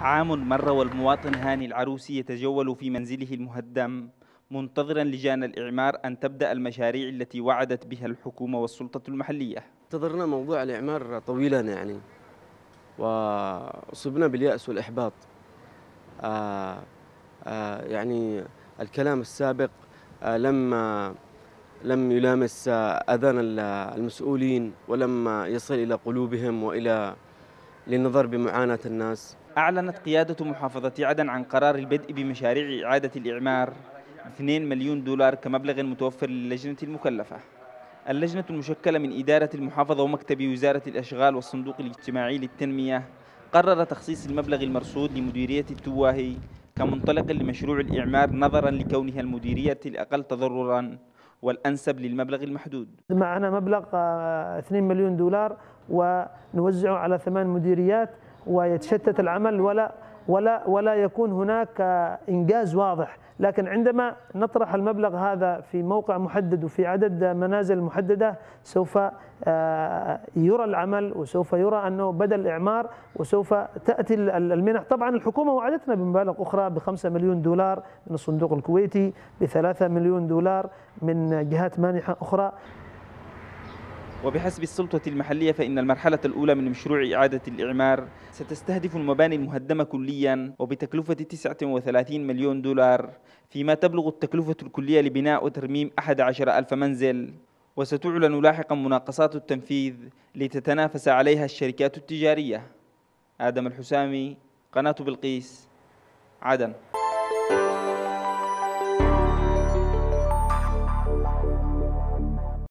عام مر والمواطن هاني العروسي يتجول في منزله المهدم منتظرا لجان الإعمار أن تبدأ المشاريع التي وعدت بها الحكومة والسلطة المحلية انتظرنا موضوع الإعمار طويلا يعني وأصبنا باليأس والإحباط آآ آه، آآ آه، يعني الكلام السابق آه، لما لم يلامس أذان المسؤولين ولم يصل إلى قلوبهم وإلى للنظر بمعاناة الناس أعلنت قيادة محافظة عدن عن قرار البدء بمشاريع إعادة الإعمار 2 مليون دولار كمبلغ متوفر للجنة المكلفة اللجنة المشكلة من إدارة المحافظة ومكتب وزارة الأشغال والصندوق الاجتماعي للتنمية قرر تخصيص المبلغ المرصود لمديرية التواهي كمنطلق لمشروع الإعمار نظرا لكونها المديرية الأقل تضررا والأنسب للمبلغ المحدود معنا مبلغ 2 آه، مليون دولار ونوزعه على ثمان مديريات ويتشتت العمل ولا ولا ولا يكون هناك انجاز واضح، لكن عندما نطرح المبلغ هذا في موقع محدد وفي عدد منازل محدده سوف آه، يرى العمل وسوف يرى انه بدا الاعمار وسوف تاتي المنح، طبعا الحكومه وعدتنا بمبالغ اخرى ب 5 مليون دولار من الصندوق الكويتي، ب 3 مليون دولار من جهات مانحه اخرى، وبحسب السلطة المحلية فإن المرحلة الأولى من مشروع إعادة الإعمار ستستهدف المباني المهدمة كليا وبتكلفة 39 مليون دولار فيما تبلغ التكلفة الكلية لبناء وترميم 11 ألف منزل وستعلن لاحقا مناقصات التنفيذ لتتنافس عليها الشركات التجارية آدم الحسامي قناة بلقيس عدن